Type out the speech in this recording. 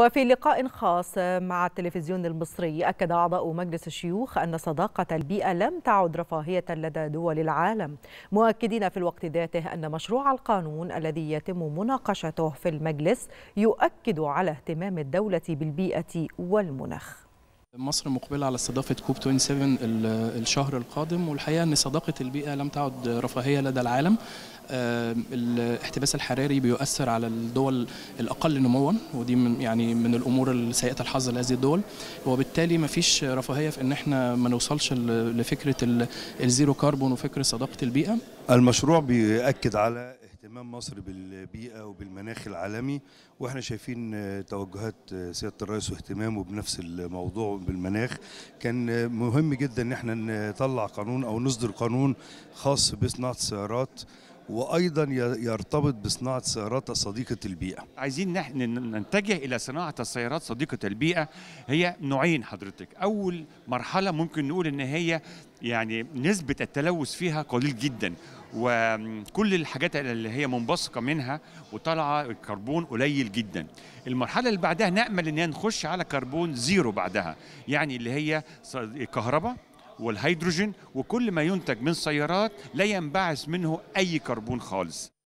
وفي لقاء خاص مع التلفزيون المصري أكد أعضاء مجلس الشيوخ أن صداقة البيئة لم تعد رفاهية لدى دول العالم مؤكدين في الوقت ذاته أن مشروع القانون الذي يتم مناقشته في المجلس يؤكد على اهتمام الدولة بالبيئة والمناخ مصر مقبلة على استضافة كوب 27 الشهر القادم والحقيقة أن صداقة البيئة لم تعد رفاهية لدى العالم الاحتباس الحراري بيؤثر على الدول الاقل نموا ودي من يعني من الامور السيئه الحظ لهذه الدول وبالتالي ما فيش رفاهيه في ان احنا ما نوصلش لفكره الزيرو كربون وفكره صداقه البيئه المشروع بيأكد على اهتمام مصر بالبيئة وبالمناخ العالمي واحنا شايفين توجهات سيادة الرئيس واهتمامه بنفس الموضوع بالمناخ كان مهم جدا ان احنا نطلع قانون او نصدر قانون خاص بصناعة السيارات وايضا يرتبط بصناعه سيارات صديقه البيئه. عايزين نتجه الى صناعه السيارات صديقه البيئه هي نوعين حضرتك، اول مرحله ممكن نقول ان هي يعني نسبه التلوث فيها قليل جدا وكل الحاجات اللي هي منبثقه منها وطالعه الكربون قليل جدا المرحله اللي بعدها نامل ان نخش على كربون زيرو بعدها يعني اللي هي كهرباء والهيدروجين وكل ما ينتج من سيارات لا ينبعث منه أي كربون خالص